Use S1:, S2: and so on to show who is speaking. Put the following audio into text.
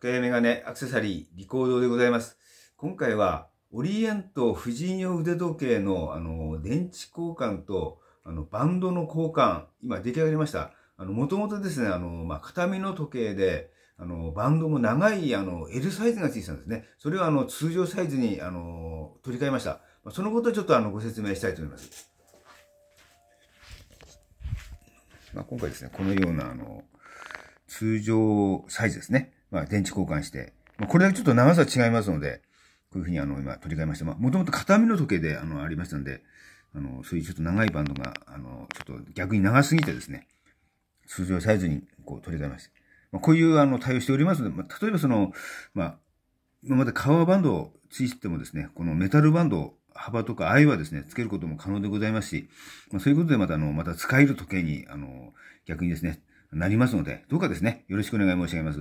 S1: 深谷メガネアクセサリー、リコードでございます。今回は、オリエント婦人用腕時計の、あの、電池交換と、あの、バンドの交換、今出来上がりました。あの、もともとですね、あの、まあ、片身の時計で、あの、バンドも長い、あの、L サイズが付いてたんですね。それをあの、通常サイズに、あの、取り替えました。そのことをちょっとあの、ご説明したいと思います。まあ、今回ですね、このような、あの、通常サイズですね。まあ、電池交換して、まあ、これだけちょっと長さ違いますので、こういうふうにあの、今取り替えました。まあ、もともと片身の時計であの、ありましたんで、あの、そういうちょっと長いバンドが、あの、ちょっと逆に長すぎてですね、通常サイズにこう取り替えました。まあ、こういうあの、対応しておりますので、まあ、例えばその、まあ、今までカバーバンドをついてもですね、このメタルバンド幅とか愛はですね、つけることも可能でございますし、まあ、そういうことでまたあの、また使える時計に、あの、逆にですね、なりますので、どうかですね、よろしくお願い申し上げます。